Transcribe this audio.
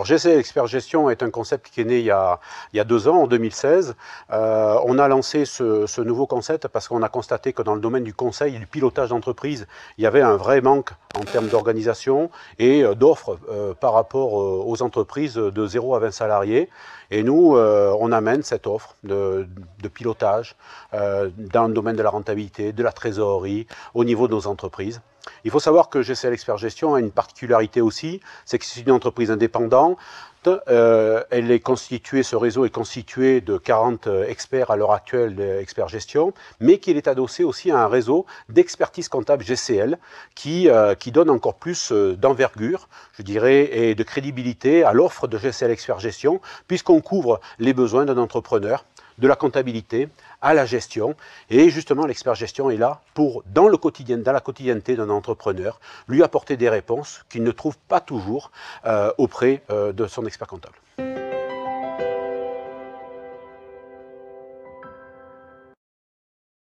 Alors GC Expert Gestion est un concept qui est né il y a, deux ans, en 2016. Euh, on a lancé ce, nouveau concept parce qu'on a constaté que dans le domaine du conseil et du pilotage d'entreprise, il y avait un vrai manque en termes d'organisation et euh, d'offres euh, par rapport aux entreprises de 0 à 20 salariés. Et nous, on amène cette offre de pilotage dans le domaine de la rentabilité, de la trésorerie, au niveau de nos entreprises. Il faut savoir que GCL Expert Gestion a une particularité aussi, c'est que c'est une entreprise indépendante. Euh, elle est constituée, ce réseau est constitué de 40 euh, experts à l'heure actuelle, experts gestion, mais qu'il est adossé aussi à un réseau d'expertise comptable GCL qui, euh, qui donne encore plus d'envergure, je dirais, et de crédibilité à l'offre de GCL Expert Gestion, puisqu'on couvre les besoins d'un entrepreneur de la comptabilité à la gestion. Et justement, l'expert gestion est là pour, dans, le quotidien, dans la quotidienneté d'un entrepreneur, lui apporter des réponses qu'il ne trouve pas toujours euh, auprès euh, de son expert comptable.